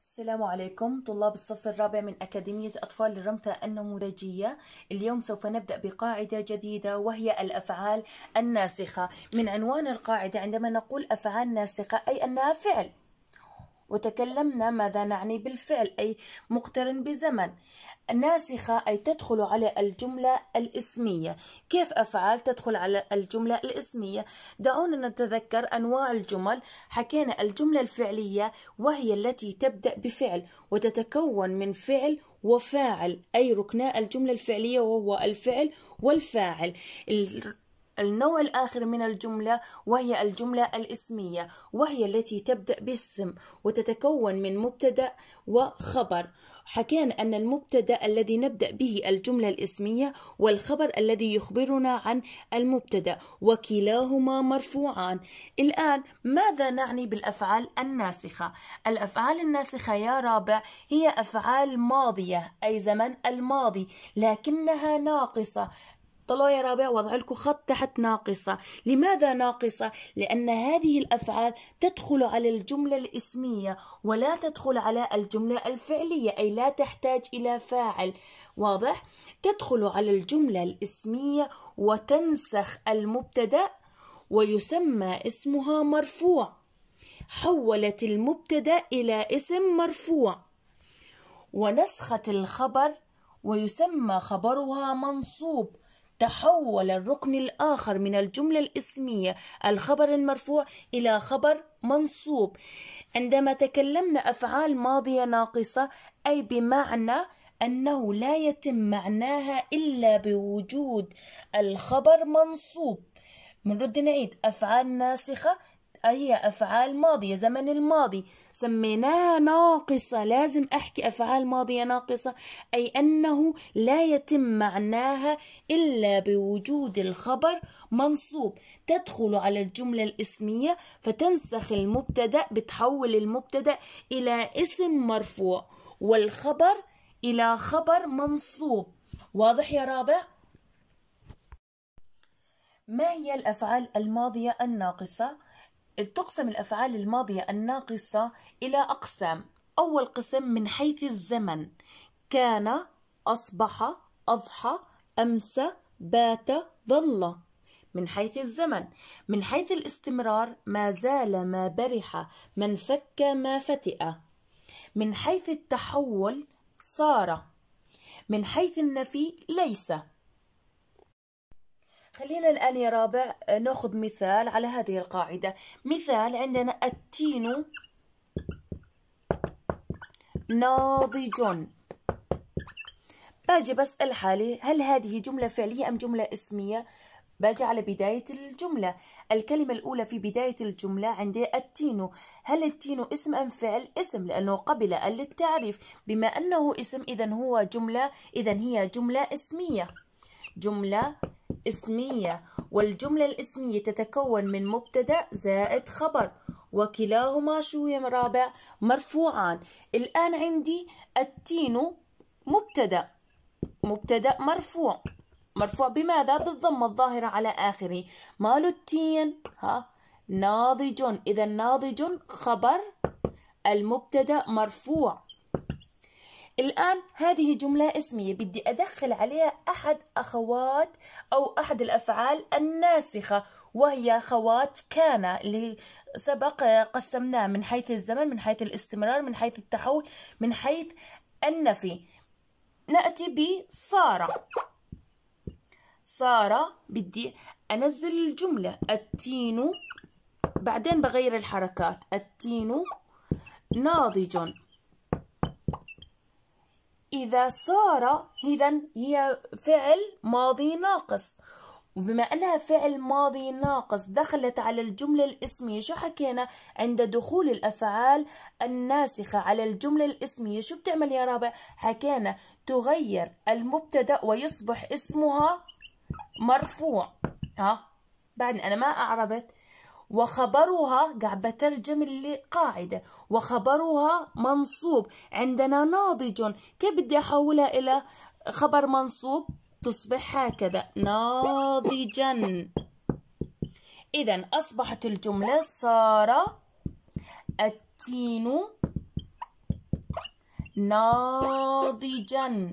السلام عليكم طلاب الصف الرابع من أكاديمية أطفال الرمثة النموذجية اليوم سوف نبدأ بقاعدة جديدة وهي الأفعال الناسخة من عنوان القاعدة عندما نقول أفعال ناسخة أي أنها فعل وتكلمنا ماذا نعني بالفعل أي مقترن بزمن ناسخة أي تدخل على الجملة الاسمية كيف أفعال تدخل على الجملة الاسمية دعونا نتذكر أنواع الجمل حكينا الجملة الفعلية وهي التي تبدأ بفعل وتتكون من فعل وفاعل أي ركنا الجملة الفعلية وهو الفعل والفاعل النوع الآخر من الجملة وهي الجملة الاسمية وهي التي تبدأ باسم وتتكون من مبتدأ وخبر حكينا أن المبتدأ الذي نبدأ به الجملة الاسمية والخبر الذي يخبرنا عن المبتدأ وكلاهما مرفوعان الآن ماذا نعني بالأفعال الناسخة؟ الأفعال الناسخة يا رابع هي أفعال ماضية أي زمن الماضي لكنها ناقصة اطلعوا يا رابع وضع لكم خط تحت ناقصة لماذا ناقصة؟ لأن هذه الأفعال تدخل على الجملة الإسمية ولا تدخل على الجملة الفعلية أي لا تحتاج إلى فاعل واضح؟ تدخل على الجملة الإسمية وتنسخ المبتدأ ويسمى اسمها مرفوع حولت المبتدأ إلى اسم مرفوع ونسخت الخبر ويسمى خبرها منصوب تحول الركن الآخر من الجملة الاسمية الخبر المرفوع إلى خبر منصوب عندما تكلمنا أفعال ماضية ناقصة أي بمعنى أنه لا يتم معناها إلا بوجود الخبر منصوب رد نعيد أفعال ناسخة هي أفعال ماضية زمن الماضي سميناها ناقصة لازم أحكي أفعال ماضية ناقصة أي أنه لا يتم معناها إلا بوجود الخبر منصوب تدخل على الجملة الاسمية فتنسخ المبتدأ بتحول المبتدأ إلى اسم مرفوع والخبر إلى خبر منصوب واضح يا رابع؟ ما هي الأفعال الماضية الناقصة؟ تقسم الأفعال الماضية الناقصة إلى أقسام أول قسم من حيث الزمن كان أصبح أضحى أمس بات ظل من حيث الزمن من حيث الاستمرار ما زال ما برح من فك ما فتئ من حيث التحول صار من حيث النفي ليس خلينا الآن يا رابع آه، نأخذ مثال على هذه القاعدة مثال عندنا التين ناضج باجي بسأل حالي هل هذه جملة فعلية أم جملة اسمية؟ باجي على بداية الجملة الكلمة الأولى في بداية الجملة عندي التينو هل التينو اسم أم فعل؟ اسم لأنه قبل للتعريف بما أنه اسم إذا هو جملة إذا هي جملة اسمية جملة اسمية والجملة الاسمية تتكون من مبتدأ زائد خبر وكلاهما شو يا رابع مرفوعان الآن عندي التين مبتدأ مبتدأ مرفوع مرفوع بماذا؟ بالضمة الظاهرة على آخره مال التين ها ناضج إذا ناضج خبر المبتدأ مرفوع الآن هذه جملة اسمية بدي أدخل عليها أحد أخوات أو أحد الأفعال الناسخة وهي خوات كان اللي سبق قسمناه من حيث الزمن من حيث الاستمرار من حيث التحول من حيث النفي نأتي بصارة صار بدي أنزل الجملة التين بعدين بغير الحركات التين ناضج إذا صار إذا هي فعل ماضي ناقص وبما أنها فعل ماضي ناقص دخلت على الجملة الإسمية شو حكينا عند دخول الأفعال الناسخة على الجملة الإسمية شو بتعمل يا رابع حكينا تغير المبتدأ ويصبح اسمها مرفوع ها بعد أنا ما أعربت وخبرها قاعد بترجم قاعدة وخبرها منصوب عندنا ناضج كيف بدي أحولها إلى خبر منصوب تصبح هكذا ناضجا إذا أصبحت الجملة صار التين ناضجا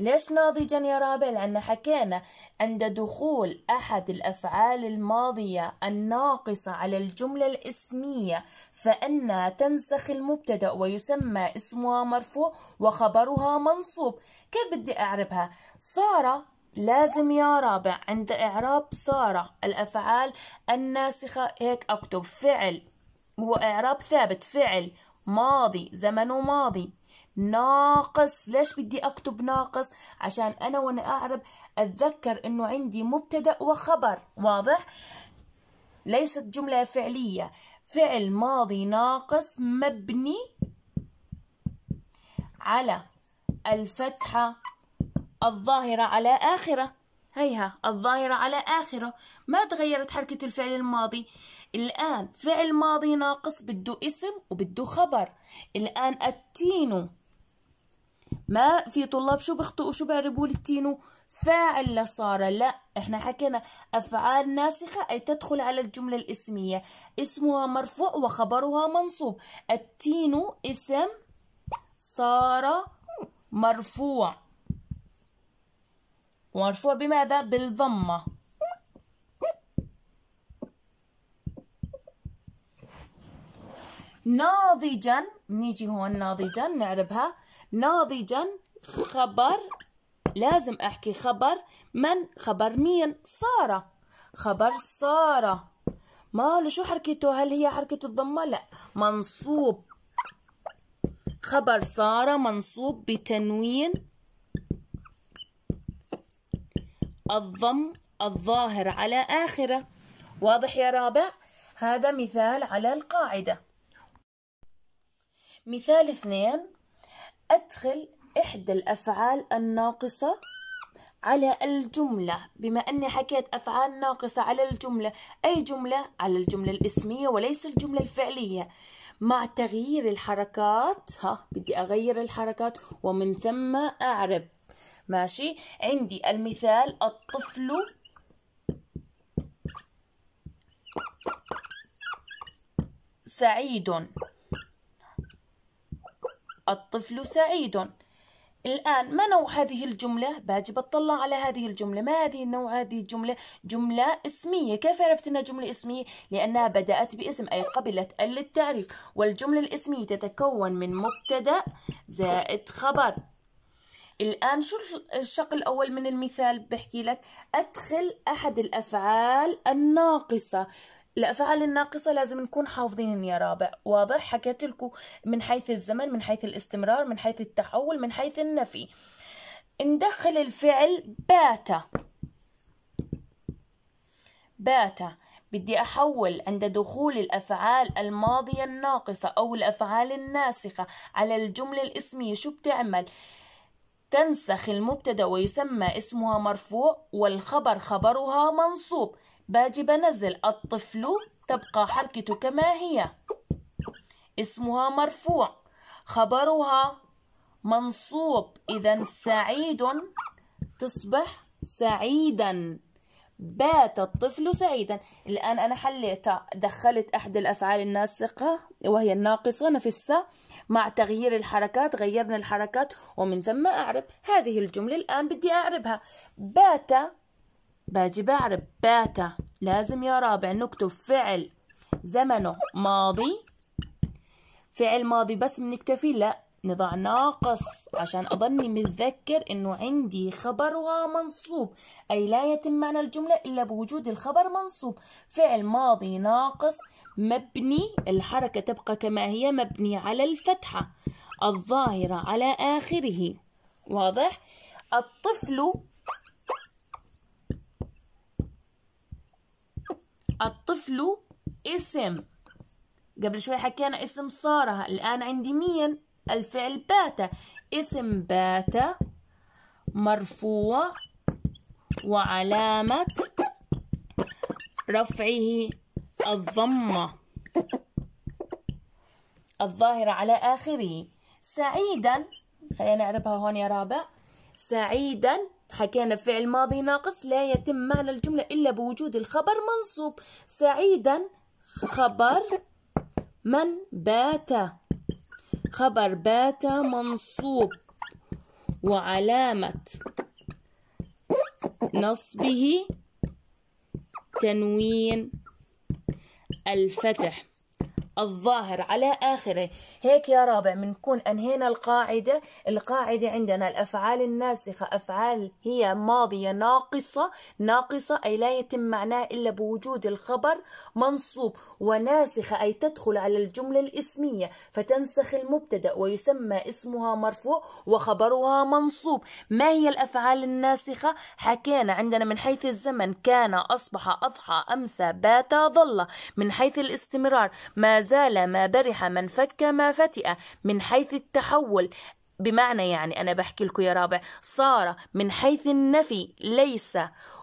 ليش ناضجا يا رابع لأن حكينا عند دخول أحد الأفعال الماضية الناقصة على الجملة الاسمية فإنها تنسخ المبتدأ ويسمى اسمها مرفوع وخبرها منصوب كيف بدي أعربها سارة لازم يا رابع عند إعراب سارة الأفعال الناسخة هيك أكتب فعل هو إعراب ثابت فعل ماضي زمن ماضي ناقص ليش بدي أكتب ناقص عشان أنا وأنا أعرب أتذكر أنه عندي مبتدأ وخبر واضح ليست جملة فعلية فعل ماضي ناقص مبني على الفتحة الظاهرة على آخره هيها الظاهرة على آخره ما تغيرت حركة الفعل الماضي الآن فعل ماضي ناقص بده اسم وبده خبر الآن التينو ما في طلاب شو بيخطئوا شو بيعربوا التينو فاعل لصار لا احنا حكينا افعال ناسخه اي تدخل على الجمله الاسميه اسمها مرفوع وخبرها منصوب التينو اسم صار مرفوع ومرفوع بماذا بالضمه ناضجا نيجي هون ناضجا نعربها ناضجا خبر لازم أحكي خبر من خبر مين سارة خبر سارة ما شو حركته هل هي حركة الضمة لا منصوب خبر سارة منصوب بتنوين الضم الظاهر على آخره واضح يا رابع هذا مثال على القاعدة مثال اثنين أدخل إحدى الأفعال الناقصة على الجملة بما أني حكيت أفعال ناقصة على الجملة أي جملة على الجملة الاسمية وليس الجملة الفعلية مع تغيير الحركات ها بدي أغير الحركات ومن ثم أعرب ماشي عندي المثال الطفل سعيد الطفل سعيد الآن ما نوع هذه الجملة؟ باجي بطلع على هذه الجملة ما هذه النوع هذه الجملة؟ جملة اسمية كيف عرفت أنها جملة اسمية؟ لأنها بدأت باسم أي قبلت ال التعريف والجملة الاسمية تتكون من مبتدأ زائد خبر الآن شو الشق الأول من المثال بحكي لك أدخل أحد الأفعال الناقصة الأفعال الناقصة لازم نكون حافظين يا رابع واضح حكيت لكم من حيث الزمن من حيث الاستمرار من حيث التحول من حيث النفي ندخل الفعل بات بات بدي أحول عند دخول الأفعال الماضية الناقصة أو الأفعال الناسخة على الجملة الاسمية شو بتعمل؟ تنسخ المبتدا ويسمى اسمها مرفوع والخبر خبرها منصوب باجي بنزل الطفل تبقى حركته كما هي اسمها مرفوع خبرها منصوب إذا سعيد تصبح سعيدا بات الطفل سعيدا الآن أنا حليت دخلت أحد الأفعال الناسقة وهي الناقصة نفسها مع تغيير الحركات غيرنا الحركات ومن ثم أعرب هذه الجملة الآن بدي أعربها بات باجي بعرف باتا لازم يا رابع نكتب فعل زمنه ماضي فعل ماضي بس بنكتفي لا نضع ناقص عشان أظني متذكر إنه عندي خبرها منصوب أي لا يتم معنى الجملة إلا بوجود الخبر منصوب فعل ماضي ناقص مبني الحركة تبقى كما هي مبني على الفتحة الظاهرة على آخره واضح الطفل الطفل اسم قبل شوي حكينا اسم صار الآن عندي مين الفعل بات اسم بات مرفوع وعلامة رفعه الضمة الظاهرة على آخره سعيدا خلينا نعربها هون يا رابع سعيدا حكينا فعل ماضي ناقص لا يتم معنى الجملة إلا بوجود الخبر منصوب سعيدا خبر من بات خبر بات منصوب وعلامة نصبه تنوين الفتح الظاهر على آخره هيك يا رابع بنكون أنهينا القاعدة القاعدة عندنا الأفعال الناسخة أفعال هي ماضية ناقصة ناقصة أي لا يتم معناه إلا بوجود الخبر منصوب وناسخة أي تدخل على الجملة الإسمية فتنسخ المبتدأ ويسمى اسمها مرفوع وخبرها منصوب ما هي الأفعال الناسخة حكينا عندنا من حيث الزمن كان أصبح أضحى أمسى بات ظل من حيث الاستمرار ما زال ما برح من فك ما فتئ من حيث التحول بمعنى يعني أنا بحكي لكم يا رابع صار من حيث النفي ليس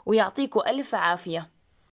ويعطيكم ألف عافية